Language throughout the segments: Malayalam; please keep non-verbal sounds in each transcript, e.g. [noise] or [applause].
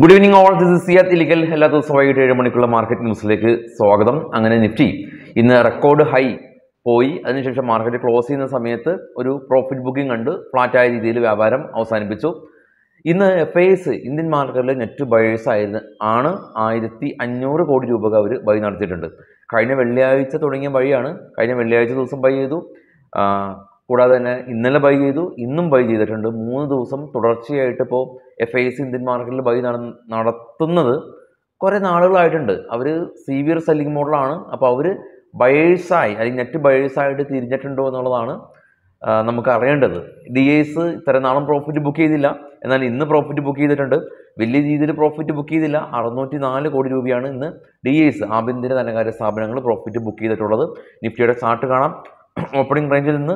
good evening all this is Siyad Ilikkal എല്ലാ ദിവസവും വൈകിട്ട് ഏഴ് മണിക്കുള്ള മാർക്കറ്റ് ന്യൂസിലേക്ക് സ്വാഗതം അങ്ങനെ നിഫ്റ്റി ഇന്ന് റെക്കോർഡ് ഹൈ പോയി അതിനുശേഷം മാർക്കറ്റ് ക്ലോസ് ചെയ്യുന്ന സമയത്ത് ഒരു പ്രോഫിറ്റ് ബുക്കിംഗ് കണ്ട് ഫ്ലാറ്റായ രീതിയിൽ വ്യാപാരം അവസാനിപ്പിച്ചു ഇന്ന് എഫ് എസ് ഇന്ത്യൻ മാർക്കറ്റിലെ നെറ്റ് ബയേഴ്സ് ആയിരുന്നു ആണ് ആയിരത്തി അഞ്ഞൂറ് കോടി രൂപ അവർ ബൈ നടത്തിയിട്ടുണ്ട് കഴിഞ്ഞ വെള്ളിയാഴ്ച തുടങ്ങിയ വഴിയാണ് കഴിഞ്ഞ വെള്ളിയാഴ്ച ദിവസം ബൈ ചെയ്തു കൂടാതെ തന്നെ ഇന്നലെ ബൈ ചെയ്തു ഇന്നും ബൈ ചെയ്തിട്ടുണ്ട് മൂന്ന് ദിവസം തുടർച്ചയായിട്ട് ഇപ്പോൾ എഫ് ഐ സി ഇന്ത്യൻ മാർക്കറ്റിൽ ബൈ നടത്തുന്നത് കുറേ നാളുകളായിട്ടുണ്ട് അവർ സീവിയർ സെല്ലിംഗ് മോഡലാണ് അപ്പോൾ അവർ ബയേഴ്സായി അല്ലെങ്കിൽ നെറ്റ് ബയേഴ്സായിട്ട് തിരിഞ്ഞിട്ടുണ്ടോ എന്നുള്ളതാണ് നമുക്ക് അറിയേണ്ടത് ഡി എസ് ഇത്ര നാളും പ്രോഫിറ്റ് ബുക്ക് ചെയ്തില്ല എന്നാൽ ഇന്ന് പ്രോഫിറ്റ് ബുക്ക് ചെയ്തിട്ടുണ്ട് വലിയ രീതിയിൽ പ്രോഫിറ്റ് ബുക്ക് ചെയ്തില്ല അറുന്നൂറ്റി നാല് കോടി രൂപയാണ് ഇന്ന് ഡി എസ് ആഭ്യന്തര ധനകാര്യ സ്ഥാപനങ്ങൾ പ്രോഫിറ്റ് ബുക്ക് ചെയ്തിട്ടുള്ളത് നിഫ്റ്റിയുടെ ചാർട്ട് കാണാം ഓപ്പണിംഗ് [clears throat] റേഞ്ചിൽ നിന്ന്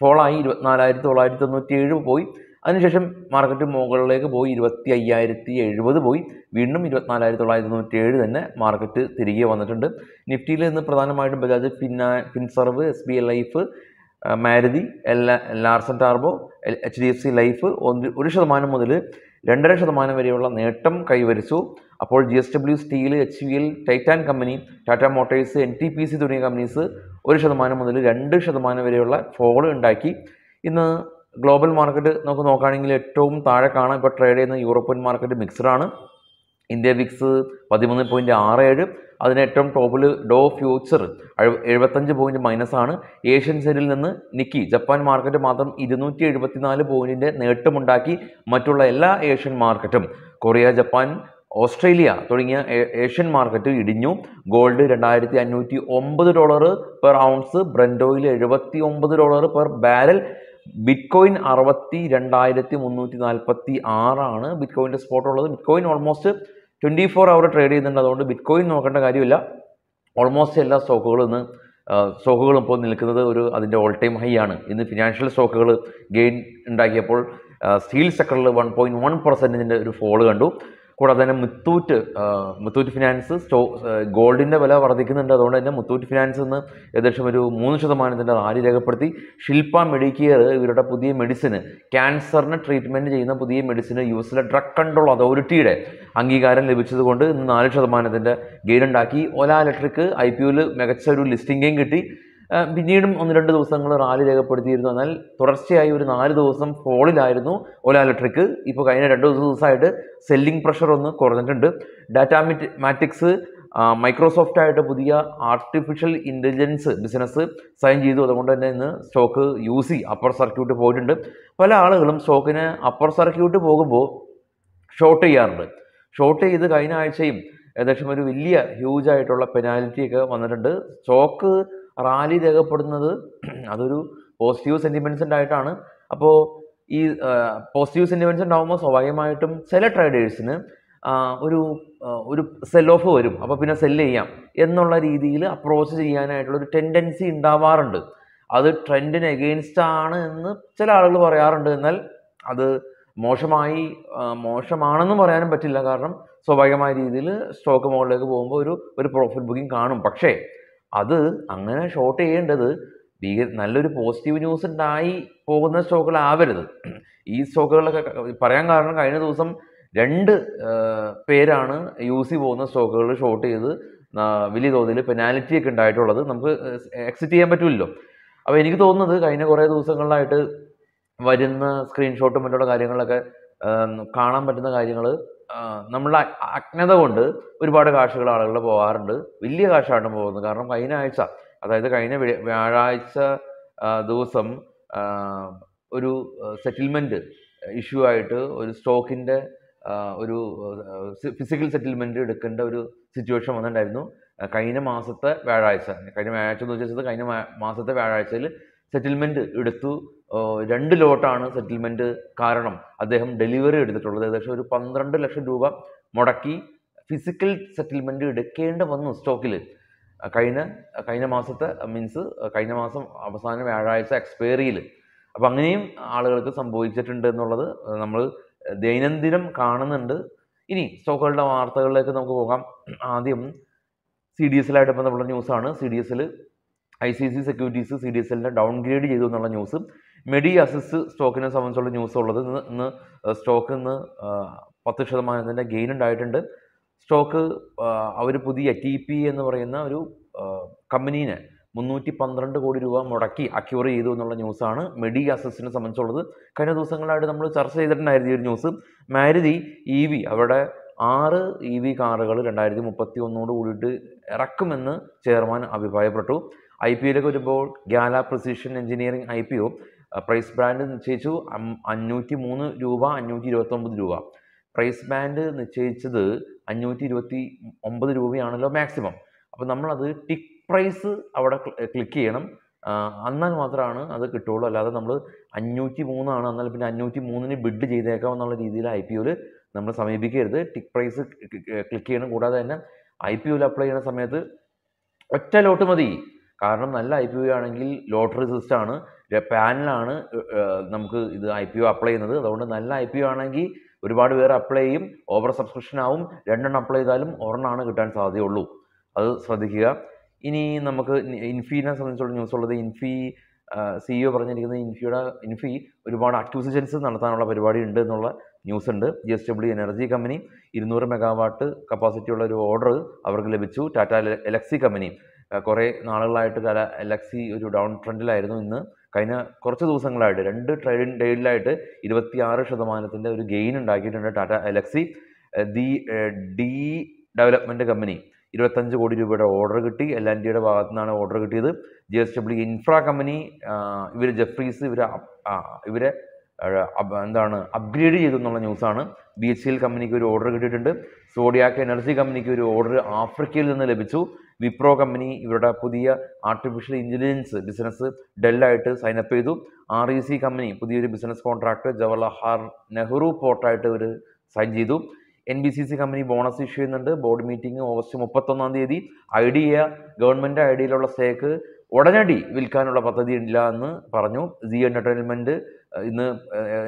ഫോളായി ഇരുപത്തിനാലായിരത്തി തൊള്ളായിരത്തി തൊണ്ണൂറ്റി ഏഴ് പോയി അതിനുശേഷം മാർക്കറ്റ് മുകളിലേക്ക് പോയി ഇരുപത്തി അയ്യായിരത്തി എഴുപത് പോയി വീണ്ടും ഇരുപത്തിനാലായിരത്തി തൊള്ളായിരത്തി തൊണ്ണൂറ്റി ഏഴ് തന്നെ മാർക്കറ്റ് തിരികെ വന്നിട്ടുണ്ട് നിഫ്റ്റിയിൽ നിന്ന് പ്രധാനമായിട്ടും ബജാജ് ഫിനാ Finserv S B Life Maruti എല്ലാ ലാർസൺ ടാർബോ H D F C Life ഒരു ശതമാനം മുതൽ രണ്ടര ശതമാനം വരെയുള്ള നേട്ടം കൈവരിച്ചു അപ്പോൾ J S W steel H V L Titan company Tata Motors N T P C തുടങ്ങിയ കമ്പനീസ് ഒരു ശതമാനം മുതൽ രണ്ട് ശതമാനം വരെയുള്ള ഫോൾ ഉണ്ടാക്കി ഇന്ന് ഗ്ലോബൽ മാർക്കറ്റ് നമുക്ക് നോക്കുകയാണെങ്കിൽ ഏറ്റവും താഴെ കാണാം ഇപ്പോൾ ട്രേഡ് ചെയ്യുന്ന യൂറോപ്യൻ മാർക്കറ്റ് മിക്സഡാണ് ഇന്ത്യ വിക്സ് പതിമൂന്ന് പോയിന്റ് ആറ് ഏഴ് അതിന് ഏറ്റവും ടോപ്പിൽ ഡോ ഫ്യൂച്ചർ എഴുപത്തഞ്ച് പോയിന്റ് മൈനസ് ആണ് ഏഷ്യൻ സെല്ലിൽ നിന്ന് നിക്കി ജപ്പാൻ മാർക്കറ്റ് മാത്രം ഇരുന്നൂറ്റി എഴുപത്തിനാല് പോയിൻറ്റിൻ്റെ നേട്ടമുണ്ടാക്കി മറ്റുള്ള എല്ലാ ഏഷ്യൻ മാർക്കറ്റും കൊറിയ ജപ്പാൻ ഓസ്ട്രേലിയ തുടങ്ങിയ ഏഷ്യൻ മാർക്കറ്റ് ഇടിഞ്ഞു ഗോൾഡ് രണ്ടായിരത്തി അഞ്ഞൂറ്റി ഒമ്പത് ഡോളർ പെർ ഔൺസ് ബ്രൻഡോയിൽ എഴുപത്തി ഒമ്പത് ഡോളർ പെർ ബാരൽ ബിറ്റ്കോയിൻ അറുപത്തി രണ്ടായിരത്തി മുന്നൂറ്റി നാൽപ്പത്തി ആറാണ് ബിറ്റ്കോയിൻ്റെ സ്പോട്ട് ഉള്ളത് bitcoin almost twenty four hour trade ചെയ്യുന്നുണ്ട് അതുകൊണ്ട് ബിറ്റ്കോയിൻ നോക്കേണ്ട കാര്യമില്ല ഓൾമോസ്റ്റ് എല്ലാ സ്റ്റോക്കുകളും ഇന്ന് സ്റ്റോക്കുകളും ഇപ്പോൾ നിൽക്കുന്നത് ഒരു അതിൻ്റെ ഓൾ ടൈം ഹൈ ആണ് ഇന്ന് ഫിനാൻഷ്യൽ സ്റ്റോക്കുകൾ ഗെയിൻ ഉണ്ടാക്കിയപ്പോൾ സ്റ്റീൽ സെക്ടറിൽ വൺ പോയിൻറ്റ് വൺ പെർസെൻറ്റിൻ്റെ ഒരു ഫോള് കണ്ടു കൂടാതെ തന്നെ മുത്തൂറ്റ് മുത്തൂറ്റ് ഫിനാൻസ് സ്റ്റോ ഗോൾഡിൻ്റെ വില വർദ്ധിക്കുന്നുണ്ട് അതുകൊണ്ട് തന്നെ മുത്തൂറ്റ് ഫിനാൻസ് നിന്ന് ഏകദേശം ഒരു മൂന്ന് ശതമാനത്തിൻ്റെ റാലി രേഖപ്പെടുത്തി ശില്പ മെഡിക്കെയർ ഇവരുടെ പുതിയ മെഡിസിന് ക്യാൻസറിന് ട്രീറ്റ്മെൻറ്റ് ചെയ്യുന്ന പുതിയ മെഡിസിന് യു എസിലെ ഡ്രഗ് കൺട്രോൾ അതോറിറ്റിയുടെ അംഗീകാരം ലഭിച്ചതുകൊണ്ട് ഇന്ന് നാല് ശതമാനത്തിൻ്റെ ഉണ്ടാക്കി ഒല ഇലക്ട്രിക് ഐ പി ഒയിൽ മികച്ച ഒരു ലിസ്റ്റിംഗും കിട്ടി പിന്നീടും ഒന്ന് രണ്ട് ദിവസങ്ങൾ റാലി രേഖപ്പെടുത്തിയിരുന്നു എന്നാൽ തുടർച്ചയായി ഒരു നാല് ദിവസം ഫോളിലായിരുന്നു ഓല ഇലക്ട്രിക് ഇപ്പോൾ കഴിഞ്ഞ രണ്ട് ദിവസമായിട്ട് സെല്ലിംഗ് പ്രഷർ ഒന്ന് കുറഞ്ഞിട്ടുണ്ട് ഡാറ്റാ മാറ്റിക്സ് മൈക്രോസോഫ്റ്റ് ആയിട്ട് പുതിയ ആർട്ടിഫിഷ്യൽ ഇൻ്റലിജൻസ് ബിസിനസ് സൈൻ ചെയ്തു അതുകൊണ്ട് തന്നെ ഇന്ന് സ്റ്റോക്ക് യൂസ് ചെയ്യും അപ്പർ സർക്യൂട്ട് പോയിട്ടുണ്ട് പല ആളുകളും സ്റ്റോക്കിന് അപ്പർ സർക്യൂട്ട് പോകുമ്പോൾ ഷോർട്ട് ചെയ്യാറുണ്ട് ഷോർട്ട് ചെയ്ത് കഴിഞ്ഞ ആഴ്ചയും ഏകദേശം ഒരു വലിയ ഹ്യൂജ് ആയിട്ടുള്ള പെനാൽറ്റിയൊക്കെ വന്നിട്ടുണ്ട് സ്റ്റോക്ക് റാലി രേഖപ്പെടുന്നത് അതൊരു പോസിറ്റീവ് സെന്റിമെന്റ്സ് ഉണ്ടായിട്ടാണ് അപ്പോൾ ഈ പോസിറ്റീവ് സെന്റിമെന്റ്സ് ഉണ്ടാകുമ്പോൾ സ്വാഭാവികമായിട്ടും ചില ട്രേഡേഴ്സിന് ഒരു ഒരു സെൽ ഓഫ് വരും അപ്പോൾ പിന്നെ സെല്ല് ചെയ്യാം എന്നുള്ള രീതിയിൽ അപ്രോച്ച് ചെയ്യാനായിട്ടുള്ള ഒരു ടെൻഡൻസി ഉണ്ടാവാറുണ്ട് അത് ട്രെൻഡിന് എഗെയിൻസ്റ്റ് ആണ് എന്ന് ചില ആളുകൾ പറയാറുണ്ട് എന്നാൽ അത് മോശമായി മോശമാണെന്ന് പറയാനും പറ്റില്ല കാരണം സ്വാഭാവികമായ രീതിയിൽ സ്റ്റോക്ക് മുകളിലേക്ക് പോകുമ്പോൾ ഒരു ഒരു പ്രോഫിറ്റ് ബുക്കിംഗ് കാണും പക്ഷേ അത് അങ്ങനെ ഷോർട്ട് ചെയ്യേണ്ടത് നല്ലൊരു പോസിറ്റീവ് ന്യൂസ് ഉണ്ടായി പോകുന്ന സ്റ്റോക്കുകളാവരുത് ഈ സ്റ്റോക്കുകളൊക്കെ പറയാൻ കാരണം കഴിഞ്ഞ ദിവസം രണ്ട് പേരാണ് യൂസ് പോകുന്ന സ്റ്റോക്കുകൾ ഷോർട്ട് ചെയ്ത് വലിയ തോതിൽ പെനാലിറ്റി ഒക്കെ ഉണ്ടായിട്ടുള്ളത് നമുക്ക് എക്സിറ്റ് ചെയ്യാൻ പറ്റില്ലല്ലോ അപ്പോൾ എനിക്ക് തോന്നുന്നത് കഴിഞ്ഞ കുറേ ദിവസങ്ങളിലായിട്ട് വരുന്ന സ്ക്രീൻഷോട്ടും മറ്റുള്ള കാര്യങ്ങളൊക്കെ കാണാൻ പറ്റുന്ന കാര്യങ്ങൾ നമ്മളെ അജ്ഞത കൊണ്ട് ഒരുപാട് കാശുകൾ ആളുകൾ പോകാറുണ്ട് വലിയ കാശാണ് പോകുന്നത് കാരണം കഴിഞ്ഞ ആഴ്ച അതായത് കഴിഞ്ഞ വ്യാഴാഴ്ച ദിവസം ഒരു സെറ്റിൽമെൻറ്റ് ഇഷ്യൂ ആയിട്ട് ഒരു സ്റ്റോക്കിൻ്റെ ഒരു ഫിസിക്കൽ സെറ്റിൽമെൻറ്റ് എടുക്കേണ്ട ഒരു സിറ്റുവേഷൻ വന്നിട്ടുണ്ടായിരുന്നു കഴിഞ്ഞ മാസത്തെ വ്യാഴാഴ്ച കഴിഞ്ഞ വ്യാഴാഴ്ച എന്ന് വെച്ചാൽ കഴിഞ്ഞ മാസത്തെ വ്യാഴാഴ്ചയിൽ സെറ്റിൽമെൻറ്റ് എടുത്തു രണ്ട് ലോട്ടാണ് സെറ്റിൽമെൻറ്റ് കാരണം അദ്ദേഹം ഡെലിവറി എടുത്തിട്ടുള്ളത് ഏകദേശം ഒരു പന്ത്രണ്ട് ലക്ഷം രൂപ മുടക്കി ഫിസിക്കൽ സെറ്റിൽമെൻറ്റ് എടുക്കേണ്ട വന്നു സ്റ്റോക്കിൽ കഴിഞ്ഞ കഴിഞ്ഞ മാസത്തെ മീൻസ് കഴിഞ്ഞ മാസം അവസാന വ്യാഴാഴ്ച എക്സ്പയറിയിൽ അപ്പം അങ്ങനെയും ആളുകൾക്ക് സംഭവിച്ചിട്ടുണ്ട് എന്നുള്ളത് നമ്മൾ ദൈനംദിനം കാണുന്നുണ്ട് ഇനി സ്റ്റോക്കുകളുടെ വാർത്തകളിലേക്ക് നമുക്ക് പോകാം ആദ്യം സി ഡി എസിലായിട്ട് ബന്ധപ്പെട്ട ന്യൂസാണ് സി ഡി എസിൽ I C C securities C D S എല്ലിനെ ഡൗൺ ഗ്രേഡ് ചെയ്തു എന്നുള്ള ന്യൂസും മെഡി അസിസ് സ്റ്റോക്കിനെ സംബന്ധിച്ചുള്ള ന്യൂസ് ഉള്ളത് ഇന്ന് ഇന്ന് സ്റ്റോക്ക് ഇന്ന് പത്ത് ശതമാനത്തിൻ്റെ ഗെയിൻ ഉണ്ടായിട്ടുണ്ട് സ്റ്റോക്ക് അവർ പുതിയ ടി പി എന്ന് പറയുന്ന ഒരു കമ്പനീനെ മുന്നൂറ്റി പന്ത്രണ്ട് കോടി രൂപ മുടക്കി അക്യൂർ ചെയ്തു എന്നുള്ള ന്യൂസാണ് മെഡി അസസിനെ സംബന്ധിച്ചുള്ളത് കഴിഞ്ഞ ദിവസങ്ങളായിട്ട് നമ്മൾ ചർച്ച ചെയ്തിട്ടുണ്ടായിരുന്ന ഈ ഒരു news Maruti E e V അവരുടെ ആറ് ഇ e വി കാറുകൾ രണ്ടായിരത്തി മുപ്പത്തി ഒന്നോട് കൂടിയിട്ട് ഇറക്കുമെന്ന് ചെയർമാൻ അഭിപ്രായപ്പെട്ടു ഐ പി ഒയിലൊക്കെ വരുമ്പോൾ Gala precision engineering I P O price band നിശ്ചയിച്ചു അഞ്ഞൂറ്റി മൂന്ന് രൂപ അഞ്ഞൂറ്റി ഇരുപത്തൊമ്പത് രൂപ പ്രൈസ് ബാൻഡ് നിശ്ചയിച്ചത് അഞ്ഞൂറ്റി ഇരുപത്തി ഒമ്പത് രൂപയാണല്ലോ മാക്സിമം അപ്പോൾ നമ്മളത് ടിക് പ്രൈസ് അവിടെ ക്ലിക്ക് ചെയ്യണം എന്നാൽ മാത്രമാണ് അത് കിട്ടുള്ളൂ അല്ലാതെ നമ്മൾ അഞ്ഞൂറ്റി മൂന്നാണ് എന്നാൽ പിന്നെ അഞ്ഞൂറ്റി മൂന്നിന് ബിഡ് ചെയ്തേക്കാം എന്നുള്ള രീതിയിൽ ഐ പി ഒയിൽ നമ്മൾ സമീപിക്കരുത് ടിക് പ്രൈസ് ക്ലിക്ക് ചെയ്യണം കൂടാതെ തന്നെ ഐ പി ഒയിൽ അപ്ലൈ ചെയ്യുന്ന സമയത്ത് ഒറ്റ ലോട്ട് മതി കാരണം നല്ല ഐ പി ഒ ആണെങ്കിൽ ലോട്ടറി സിസ്റ്റമാണ് പാനലാണ് നമുക്ക് ഇത് ഐ പി ഒ അപ്ലൈ ചെയ്യുന്നത് അതുകൊണ്ട് നല്ല ഐ പി ഒ ആണെങ്കിൽ ഒരുപാട് പേർ അപ്ലൈ ചെയ്യും ഓവർ സബ്സ്ക്രിപ്ഷൻ ആവും രണ്ടെണ്ണം അപ്ലൈ ചെയ്താലും ഒരെണ്ണമാണ് കിട്ടാൻ സാധ്യതയുള്ളൂ അത് ശ്രദ്ധിക്കുക ഇനി നമുക്ക് ഇൻഫീനെ സംബന്ധിച്ചുള്ള ന്യൂസ് ഉള്ളത് ഇൻഫി സിഇഒ e പറഞ്ഞിരിക്കുന്നത് ഇൻഫിയുടെ ഇൻഫി ഒരുപാട് അക്യൂസിഷൻസ് നടത്താനുള്ള പരിപാടി ഉണ്ട് എന്നുള്ള ന്യൂസ് ഉണ്ട് J S W energy company ഇരുന്നൂറ് മെഗാവാട്ട് കപ്പാസിറ്റിയുള്ള ഒരു ഓർഡർ അവർക്ക് ലഭിച്ചു ടാറ്റ എലക്സി കമ്പനി കുറേ നാളുകളായിട്ട് കല എലക്സി ഒരു ഡൗൺ ട്രെൻഡിലായിരുന്നു ഇന്ന് കഴിഞ്ഞ കുറച്ച് ദിവസങ്ങളായിട്ട് രണ്ട് ട്രേഡിംഗ് ഡേയിലായിട്ട് ഇരുപത്തിയാറ് ശതമാനത്തിൻ്റെ ഒരു ഗെയിൻ ഉണ്ടാക്കിയിട്ടുണ്ട് Tata Elxsi the D development company ഇരുപത്തഞ്ച് കോടി രൂപയുടെ ഓർഡർ കിട്ടി എൽ ആൻ ഡിയുടെ ഭാഗത്തു നിന്നാണ് ഓർഡർ കിട്ടിയത് J S W Infra company ഇവർ ജെഫ്രീസ് ഇവർ ഇവരെ എന്താണ് അപ്ഗ്രേഡ് ചെയ്തു എന്നുള്ള ന്യൂസാണ് ബി എച്ച് എൽ കമ്പനിക്ക് ഒരു ഓർഡർ കിട്ടിയിട്ടുണ്ട് സോഡിയാക്ക് എനർജി കമ്പനിക്ക് ഒരു ഓർഡർ ആഫ്രിക്കയിൽ നിന്ന് ലഭിച്ചു വിപ്രോ കമ്പനി ഇവരുടെ പുതിയ ആർട്ടിഫിഷ്യൽ ഇൻ്റലിജൻസ് ബിസിനസ് ഡെല്ലായിട്ട് സൈനപ്പ് ചെയ്തു ആർ ഇ സി കമ്പനി പുതിയൊരു ബിസിനസ് കോൺട്രാക്ട് ജവഹർലാൽ നെഹ്റു പോർട്ടായിട്ട് ഒരു സൈൻ ചെയ്തു N B C C company bonus issue ചെയ്യുന്നുണ്ട് ബോർഡ് മീറ്റിംഗ് ഓഗസ്റ്റ് മുപ്പത്തൊന്നാം തീയതി ഐഡിയ ഗവൺമെൻറ് ഐഡിയയിലുള്ള സ്റ്റേക്ക് ഉടനടി വിൽക്കാനുള്ള പദ്ധതി ഇല്ല എന്ന് പറഞ്ഞു സി എൻ്റർടൈൻമെൻറ്റ് ഇന്ന്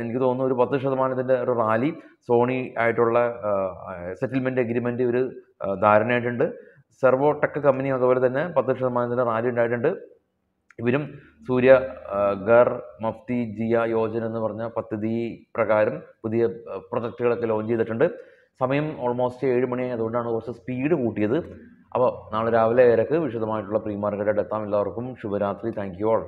എനിക്ക് തോന്നുന്നു ഒരു പത്ത് ശതമാനത്തിൻ്റെ ഒരു റാലി സോണി ആയിട്ടുള്ള സെറ്റിൽമെൻറ്റ് എഗ്രിമെൻ്റ് ഒരു ധാരണയായിട്ടുണ്ട് സെർവോ ടെക് കമ്പനി അതുപോലെ തന്നെ പത്ത് ശതമാനത്തിൻ്റെ റാലി ഉണ്ടായിട്ടുണ്ട് ഇവരും സൂര്യ ഗർ മഫ്തി ജിയ യോജന എന്ന് പറഞ്ഞ പദ്ധതി പ്രകാരം പുതിയ പ്രൊജക്റ്റുകളൊക്കെ ലോഞ്ച് ചെയ്തിട്ടുണ്ട് സമയം ഓൾമോസ്റ്റ് ഏഴ് മണിയായി അതുകൊണ്ടാണ് കുറച്ച് സ്പീഡ് കൂട്ടിയത് അപ്പോൾ നാളെ രാവിലെ വരക്ക് വിശദമായിട്ടുള്ള പ്രീ മാർക്കറ്റായിട്ട് എത്താം എല്ലാവർക്കും ശുഭരാത്രി താങ്ക് യു ഓൾ